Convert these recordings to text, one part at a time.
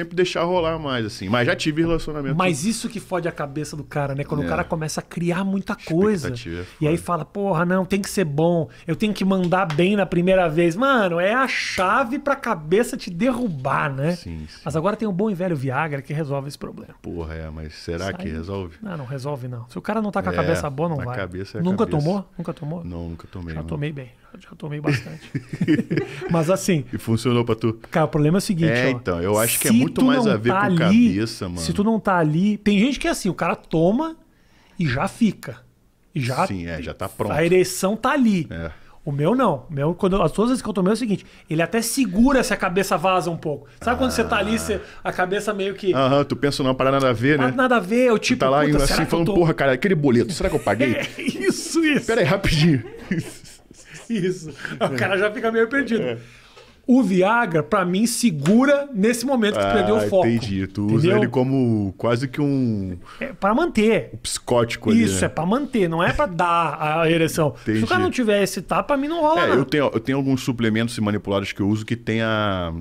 sempre deixar rolar mais, assim. Mas já tive relacionamento. Mas isso que fode a cabeça do cara, né? Quando é. o cara começa a criar muita coisa. É e aí fala, porra, não, tem que ser bom. Eu tenho que mandar bem na primeira vez. Mano, é a chave pra cabeça te derrubar, né? Sim, sim. Mas agora tem o um bom e velho Viagra que resolve esse problema. Porra, é, mas será Sai... que resolve? Não, não resolve, não. Se o cara não tá com a é, cabeça boa, não vai. Cabeça é nunca cabeça. tomou? Nunca tomou? Não, nunca tomei. Já não. tomei bem já tomei bastante. Mas assim. E funcionou pra tu. Cara, o problema é o seguinte. É, ó, então, eu acho que é muito mais a ver tá com ali, cabeça, mano. Se tu não tá ali. Tem gente que é assim, o cara toma e já fica. E já, Sim, é, já tá pronto. A ereção tá ali. É. O meu não. O meu, quando, as todas as vezes que eu tomei é o seguinte: ele até segura se a cabeça vaza um pouco. Sabe ah. quando você tá ali, ah. você, a cabeça meio que. Aham, tu pensa não para nada a ver, né? Nada a ver, eu tipo. Tu tá lá puta, assim, falando, tô... porra, cara, aquele boleto, será que eu paguei? é, isso, isso. Pera aí, rapidinho. Isso. O é. cara já fica meio perdido. É. O Viagra, para mim, segura nesse momento que ah, perdeu o ah, foco. Entendi. Tu entendeu? usa ele como quase que um. É para manter. Um psicótico ali. Isso, né? é para manter, não é para dar a ereção. Entendi. Se o cara não tiver esse tapa, pra mim não rola. É, eu tenho, eu tenho alguns suplementos e manipulados que eu uso que tem a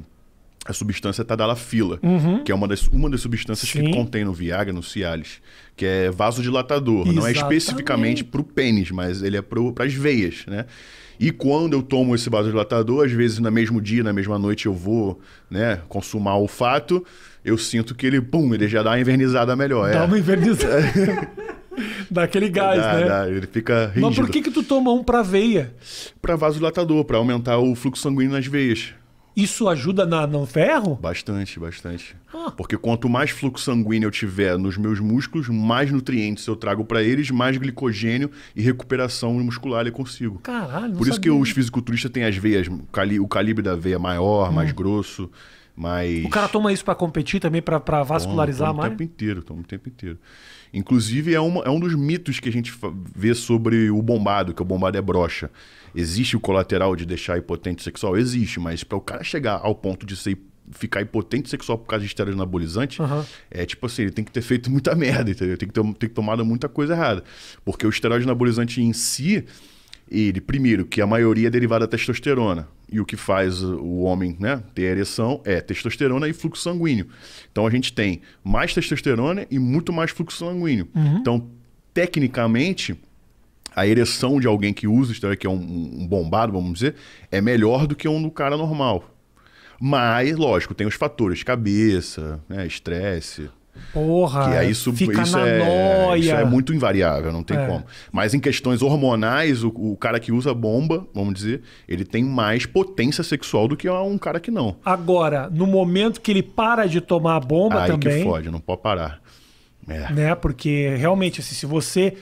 a substância é tadalafila, uhum. que é uma das, uma das substâncias Sim. que contém no Viagra, no Cialis, que é vasodilatador. Exatamente. Não é especificamente para o pênis, mas ele é para as veias, né? E quando eu tomo esse vasodilatador, às vezes no mesmo dia, na mesma noite, eu vou né, consumar o fato, eu sinto que ele, pum, ele já dá uma invernizada melhor. Dá é. uma invernizada. dá aquele gás, dá, né? Dá, ele fica rígido. Mas por que que tu toma um para veia? Para vasodilatador, para aumentar o fluxo sanguíneo nas veias. Isso ajuda na, no ferro? Bastante, bastante. Ah. Porque quanto mais fluxo sanguíneo eu tiver nos meus músculos, mais nutrientes eu trago para eles, mais glicogênio e recuperação muscular eu consigo. Caralho, Por isso sabia. que os fisiculturistas têm as veias, o calibre da veia maior, hum. mais grosso. Mas... O cara toma isso para competir também, para vascularizar toma, toma mais? o tempo inteiro, toma o tempo inteiro. Inclusive, é, uma, é um dos mitos que a gente vê sobre o bombado, que o bombado é brocha. Existe o colateral de deixar hipotente sexual? Existe, mas para o cara chegar ao ponto de ser ficar hipotente sexual por causa de esteroide anabolizante, uhum. é tipo assim, ele tem que ter feito muita merda, entendeu? Tem que ter, tomado muita coisa errada. Porque o esteroide anabolizante em si, ele, primeiro, que a maioria é derivada da testosterona. E o que faz o homem né, ter ereção é testosterona e fluxo sanguíneo. Então a gente tem mais testosterona e muito mais fluxo sanguíneo. Uhum. Então, tecnicamente, a ereção de alguém que usa esteroide, que é um, um, bombado, vamos dizer, é melhor do que um do cara normal. Mas, lógico, tem os fatores, cabeça, né, estresse. Porra! Que aí isso, fica isso, é, noia. isso é muito invariável, não tem é. como. Mas em questões hormonais, o, o, cara que usa bomba, vamos dizer, ele tem mais potência sexual do que um cara que não. Agora, no momento que ele para de tomar a bomba aí também... Aí que fode, não pode parar. É. Né? Porque realmente, assim, se você...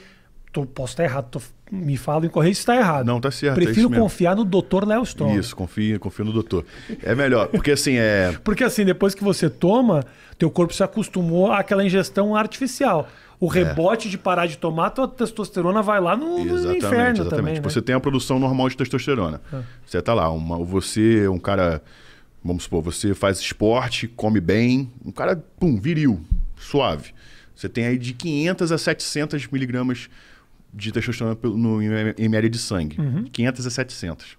Tô, posso estar errado, tô me falam em corrigem está errado. Não, tá certo. É Prefiro é confiar no doutor Léo Strong. Isso, confia, confia no doutor. É melhor, porque assim é. porque assim, depois que você toma, teu corpo se acostumou àquela ingestão artificial. O é. rebote é. de parar de tomar, tua testosterona vai lá no, exatamente, no inferno exatamente. também. Né? Você tem a produção normal de testosterona. Ah. Você tá lá, uma, você é um cara, vamos supor, você faz esporte, come bem, um cara, pum, viril, suave. Você tem aí de 500 a 700 miligramas de testosterona no ml de sangue, uhum. 500 a 700.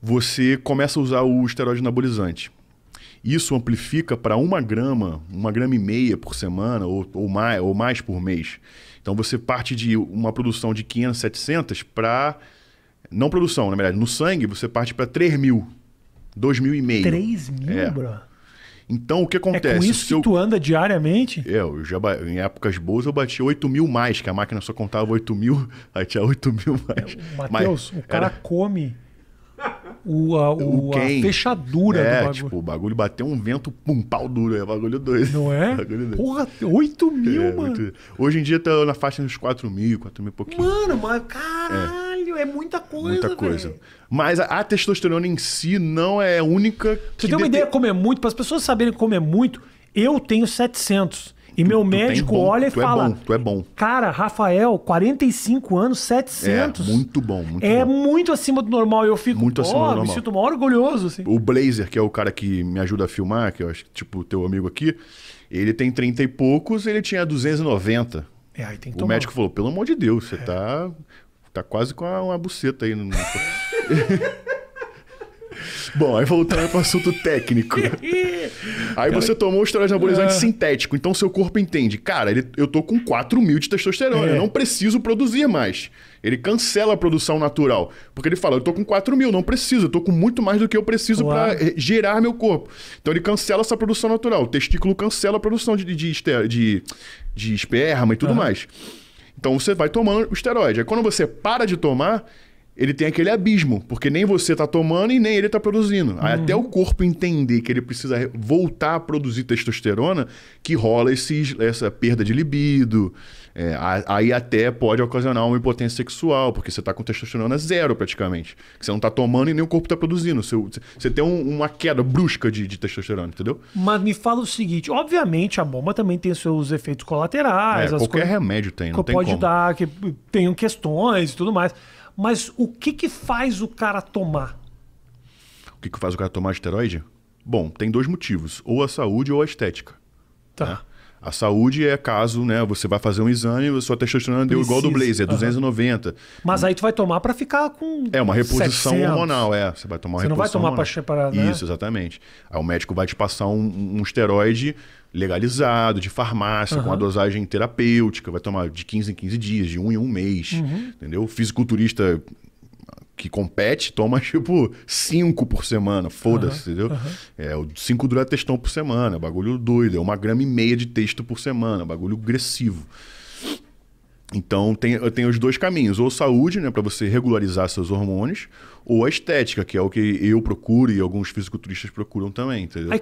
Você começa a usar o esteroide anabolizante. Isso amplifica para uma grama, uma grama e meia por semana ou, ou, mais, ou mais por mês. Então você parte de uma produção de 500, 700 para. Não produção, na verdade, no sangue você parte para 3 mil. 2 mil e meio. 3 mil, é. bro? Então, o que acontece? É com isso Se que eu... tu anda diariamente? É, Eu, já em épocas boas eu bati 8 mil mais, que a máquina só contava 8 mil, aí tinha 8 mil mais. É, Matheus, o cara era... come o, a, o, o a fechadura é, do bagulho. Tipo, o bagulho bateu um vento, pum, pau duro. É bagulho doido. Não é? Bagulho Porra, 8 mil, é, mano. Muito... Hoje em dia tá na faixa dos 4 mil, 4 mil e pouquinho. Mano, mas caralho. É. Caralho, é muita coisa. Muita coisa. Véio. Mas a, a, testosterona em si não é única. Você tem uma ideia de comer é muito? Para as pessoas saberem como é muito, eu tenho 700. E tu, meu tu médico bom, olha e é fala: é bom, Tu é bom. Cara, Rafael, 45 anos, 700. É, muito bom. Muito é bom. muito acima do normal. Eu fico muito acima do normal. me sinto mó orgulhoso. Assim. O Blazer, que é o cara que me ajuda a filmar, que eu acho que, tipo, teu amigo aqui, ele tem 30 e poucos, ele tinha 290. É, aí tem que o tomar. médico falou: pelo amor de Deus, você é. tá Tá quase com uma, buceta aí no. Bom, aí voltando para o assunto técnico. aí cara, você tomou o esteroide anabolizante é... sintético, então seu corpo entende. Cara, ele, eu tô com 4 mil de testosterona, é. eu não preciso produzir mais. Ele cancela a produção natural. Porque ele fala, eu tô com 4 mil, não preciso, eu tô com muito mais do que eu preciso para gerar meu corpo. Então ele cancela essa produção natural. O testículo cancela a produção de, de, de, de, de esperma e tudo mais. Então você vai tomando o esteroide. Aí quando você para de tomar, ele tem aquele abismo, porque nem você está tomando e nem ele está produzindo. até o corpo entender que ele precisa voltar a produzir testosterona, que rola essa perda de libido. É, aí até pode ocasionar uma impotência sexual, porque você está com testosterona zero praticamente. Que você não está tomando e nem o corpo está produzindo. Você, você tem um, uma queda brusca de, de, testosterona, entendeu? Mas me fala o seguinte: obviamente a bomba também tem seus efeitos colaterais. É, qualquer remédio tem, não tem pode como. dar, que tenham questões e tudo mais. Mas o que, que faz o cara tomar? O que, que faz o cara tomar esteroide? Bom, tem dois motivos, ou a saúde ou a estética. Tá. Né? A saúde é caso, né? Você vai fazer um exame e sua testosterona Precisa. deu igual do Blazer, uhum. 290. Mas aí tu vai tomar para ficar com. É uma reposição 700. hormonal, é. Você vai tomar Você não vai tomar para. Né? Isso, exatamente. Aí o médico vai te passar um, um esteroide legalizado, de farmácia, uhum. com a dosagem terapêutica, vai tomar de 15 em 15 dias, de um em um mês, uhum. entendeu? Fisiculturista que compete toma tipo cinco por semana, foda-se, uhum. entendeu? Uhum. É, cinco dura textão por semana, bagulho doido, é uma grama e meia de texto por semana, bagulho agressivo. Então tem, tem os dois caminhos, ou saúde, né, para você regularizar seus hormônios, ou a estética, que é o que eu procuro e alguns fisiculturistas procuram também, entendeu? Aí